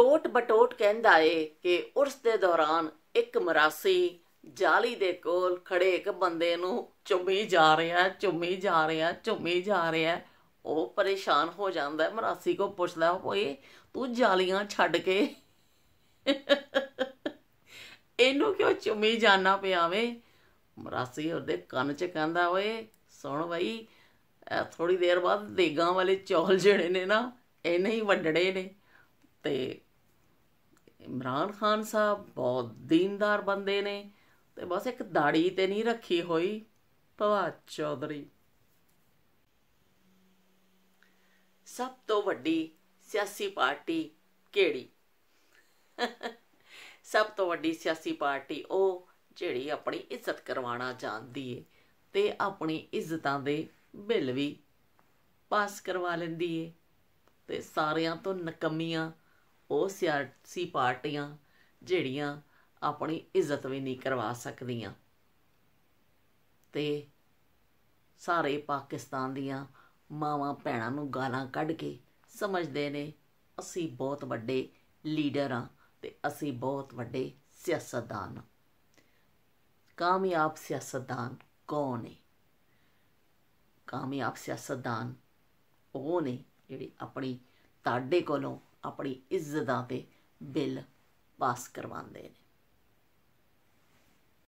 ਟੋਟ ਬਟੋਟ ਕਹਿੰਦਾ ਏ ਕਿ ਉਸ ਦੇ ਦੌਰਾਨ ਇੱਕ ਮਰਾਸੀ ਜਾਲੀ ਦੇ ਕੋਲ ਖੜੇ ਇੱਕ ਬੰਦੇ ਨੂੰ ਚੁੰਮੀ ਜਾ ਰਿਹਾ ਚੁੰਮੀ ਜਾ ਰਿਹਾ ਚੁੰਮੀ ਜਾ ਰਿਹਾ ਉਹ ਪਰੇਸ਼ਾਨ ਹੋ ਜਾਂਦਾ ਮਰਾਸੀ ਕੋ ਪੁੱਛਦਾ ਓਏ ਤੂੰ ਜਾਲੀਆਂ ਛੱਡ ਕੇ ਇਹਨੂੰ ਕਿਉਂ ਚੁੰਮੀ ਜਾਣਾ ਪਿਆਵੇਂ ਮਰਾਸੀ ਉਹਦੇ ਕੰਨ 'ਚ ਕਹਿੰਦਾ ਓਏ ਸੁਣ ਬਈ ਥੋੜੀ ਦੇਰ ਬਾਅਦ ਦੇਗਾ ਵਾਲੇ ਚੌਲ ਜਿਹੜੇ ਨੇ ਨਾ ਇਹ ਨਹੀਂ ਵੱਡੜੇ ਨੇ ਤੇ ਇਮਰਾਨ ਖਾਨ ਸਾਹਿਬ ਬਹੁਤ ਦੀਨਦਾਰ ਬੰਦੇ ਨੇ ਤੇ ਬਸ ਇੱਕ ਦਾੜੀ ਤੇ ਨਹੀਂ ਰੱਖੀ ਹੋਈ ਭਵਾ ਚੌਧਰੀ ਸਭ ਤੋਂ ਵੱਡੀ ਸਿਆਸੀ ਪਾਰਟੀ ਕਿਹੜੀ ਸਭ ਤੋਂ ਵੱਡੀ ਸਿਆਸੀ ਪਾਰਟੀ ਉਹ ਜਿਹੜੀ ਆਪਣੀ ਇੱਜ਼ਤ ਕਰਵਾਉਣਾ ਜਾਣਦੀ ਏ ਤੇ ਆਪਣੀ ਇੱਜ਼ਤਾਂ ਦੇ ਬਿੱਲ ਵੀ ਪਾਸ ਕਰਵਾ ਲੈਂਦੀ ਏ ਤੇ ਸਾਰਿਆਂ ਤੋਂ ਨਕਮੀਆਂ ਉਹ ਸਿਆਸੀ ਪਾਰਟੀਆਂ ਜਿਹੜੀਆਂ ਆਪਣੀ ਇੱਜ਼ਤ ਵੀ ਨਹੀਂ ਕਰਵਾ ਸਕਦੀਆਂ ਤੇ ਸਾਰੇ ਪਾਕਿਸਤਾਨ ਦੀਆਂ ਮਾਵਾਂ ਭੈਣਾਂ ਨੂੰ ਗਾਲਾਂ ਕੱਢ ਕੇ ਸਮਝਦੇ ਨੇ ਅਸੀਂ ਬਹੁਤ ਵੱਡੇ ਲੀਡਰ ਆ ਤੇ ਅਸੀਂ ਬਹੁਤ ਵੱਡੇ ਸਿਆਸਤਦਾਨ ਕਾਮਯਾਬ ਸਿਆਸਤਦਾਨ ਕੌਣ ਨੇ ਕਾਮਯਾਬ ਸਿਆਸਤਦਾਨ ਉਹ ਨੇ ਜਿਹੜੇ ਆਪਣੀ ਤਾਡੇ ਕੋਲੋਂ ਆਪਣੀ ਇੱਜ਼ਤਾਂ ਤੇ ਬਿੱਲ ਪਾਸ ਕਰਵਾਉਂਦੇ ਨੇ